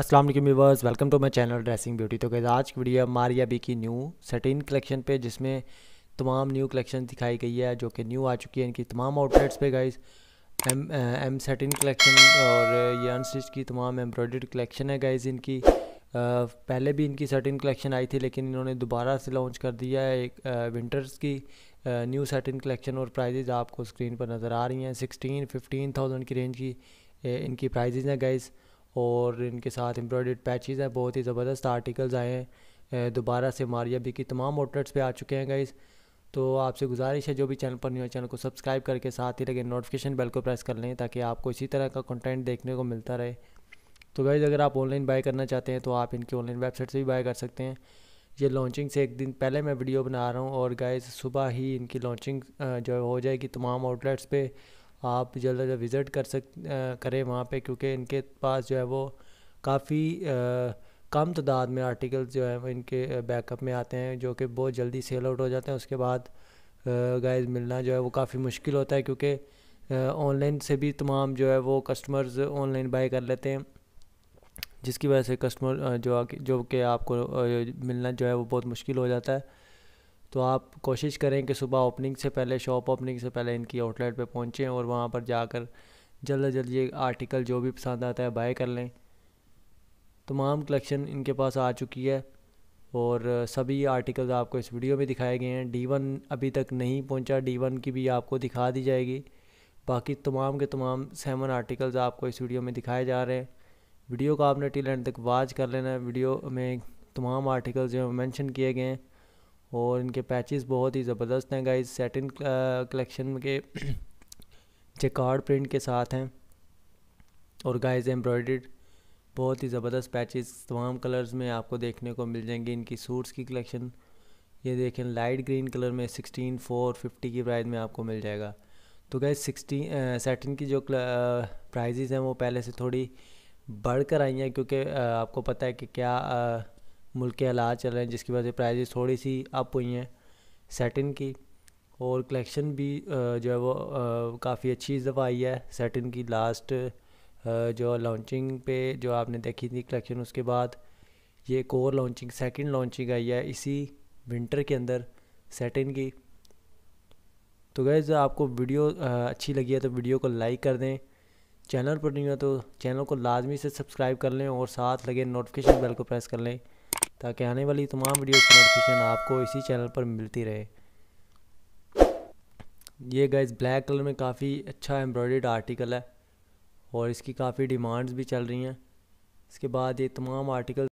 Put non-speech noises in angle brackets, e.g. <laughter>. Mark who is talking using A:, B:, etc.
A: अस्सलाम वालेकुम viewers welcome to my channel dressing beauty तो गैस आज की वीडियो मारिया बी की न्यू सटीन कलेक्शन पे जिसमें तमाम न्यू कलेक्शन दिखाई गई है जो कि न्यू आ चुकी है इनकी तमाम आउटलेट्स पे guys M M sateen collection और ये अनस्टिच की तमाम एम्ब्रॉयडर्ड कलेक्शन है गाइस इनकी आ, uh, पहले भी इनकी सटीन कलेक्शन आई थी लेकिन इन्होंने दोबारा से लॉन्च कर दिया है एक आ, uh, विंटर्स की आ, न्यू सटीन कलेक्शन और प्राइजेज आपको स्क्रीन पर नज़र आ रही हैं सिक्सटीन फिफ्टीन थाउजेंड की रेंज की ए, uh, इनकी प्राइजेज हैं गाइज़ और इनके साथ एम्ब्रॉयड पैचेज़ हैं बहुत ही ज़बरदस्त आर्टिकल्स आए हैं दोबारा से मारिया बी की तमाम आउटलेट्स पे आ चुके हैं गाइज़ तो आपसे गुजारिश है जो भी चैनल पर न्यू है चैनल को सब्सक्राइब करके साथ ही लगे नोटिफिकेशन बेल को प्रेस कर लें ताकि आपको इसी तरह का कंटेंट देखने को मिलता रहे तो गाइज़ अगर आप ऑनलाइन बाय करना चाहते हैं तो आप इनकी ऑनलाइन वेबसाइट से भी बाय कर सकते हैं ये लॉन्चिंग से एक दिन पहले मैं वीडियो बना रहा हूँ और गाइज सुबह ही इनकी लॉन्चिंग जो हो जाएगी तमाम आउटलेट्स पर आप जल्द अज जल्द विज़िट कर सक करें वहाँ पे क्योंकि इनके पास जो है वो काफ़ी कम तादाद में आर्टिकल जो है वो इनके बैकअप में आते हैं जो कि बहुत जल्दी सेल आउट हो जाते हैं उसके बाद गाइस मिलना जो है वो काफ़ी मुश्किल होता है क्योंकि ऑनलाइन से भी तमाम जो है वो कस्टमर्स ऑनलाइन बाई कर लेते हैं जिसकी वजह से कस्टमर जो जो कि आपको मिलना जो है वो बहुत मुश्किल हो जाता है तो आप कोशिश करें कि सुबह ओपनिंग से पहले शॉप ओपनिंग से पहले इनकी आउटलेट पे पहुँचें और वहाँ पर जाकर जल्द अज जल्द ये आर्टिकल जो भी पसंद आता है बाय कर लें तमाम कलेक्शन इनके पास आ चुकी है और सभी आर्टिकल्स आपको इस वीडियो में दिखाए गए हैं डी वन अभी तक नहीं पहुँचा डी वन की भी आपको दिखा दी जाएगी बाकी तमाम के तमाम सेवन आर्टिकल्स आपको इस वीडियो में दिखाए जा रहे हैं वीडियो को आपने टिल एंड तक वाच कर लेना है वीडियो में तमाम आर्टिकल्स जो मैंशन किए गए हैं और इनके पैचेस बहुत ही ज़बरदस्त हैं गाइज़ सेटिन कलेक्शन के <clears throat> जेकार्ड प्रिंट के साथ हैं और गाइज एम्ब्रॉयड बहुत ही ज़बरदस्त पैचेस तमाम कलर्स में आपको देखने को मिल जाएंगे इनकी सूट्स की कलेक्शन ये देखें लाइट ग्रीन कलर में सिक्सटीन फोर फिफ्टी की प्राइस में आपको मिल जाएगा तो गाइज सिक्सटी सेटिन की जो प्राइजेज़ uh, हैं वो पहले से थोड़ी बढ़ कर आई हैं क्योंकि uh, आपको पता है कि क्या आ, uh, मुल्क के हालात चल रहे हैं जिसकी वजह से प्राइजेस थोड़ी सी अप हुई हैं सेटिन की और कलेक्शन भी जो है वो काफ़ी अच्छी इस दफ़ा आई है सेटिन की लास्ट जो लॉन्चिंग पे जो आपने देखी थी कलेक्शन उसके बाद ये एक और लॉन्चिंग सेकंड लॉन्चिंग आई है इसी विंटर के अंदर सेटिन की तो गैज़ आपको वीडियो अच्छी लगी है तो वीडियो को लाइक कर दें चैनल पर नहीं हो तो चैनल को लाजमी से सब्सक्राइब कर लें और साथ लगे नोटिफिकेशन बेल को प्रेस कर लें ताकि आने वाली तमाम वीडियो की नोटिफिकेशन आपको इसी चैनल पर मिलती रहे ये गाइज ब्लैक कलर में काफ़ी अच्छा एम्ब्रॉयड आर्टिकल है और इसकी काफ़ी डिमांड्स भी चल रही हैं इसके बाद ये तमाम आर्टिकल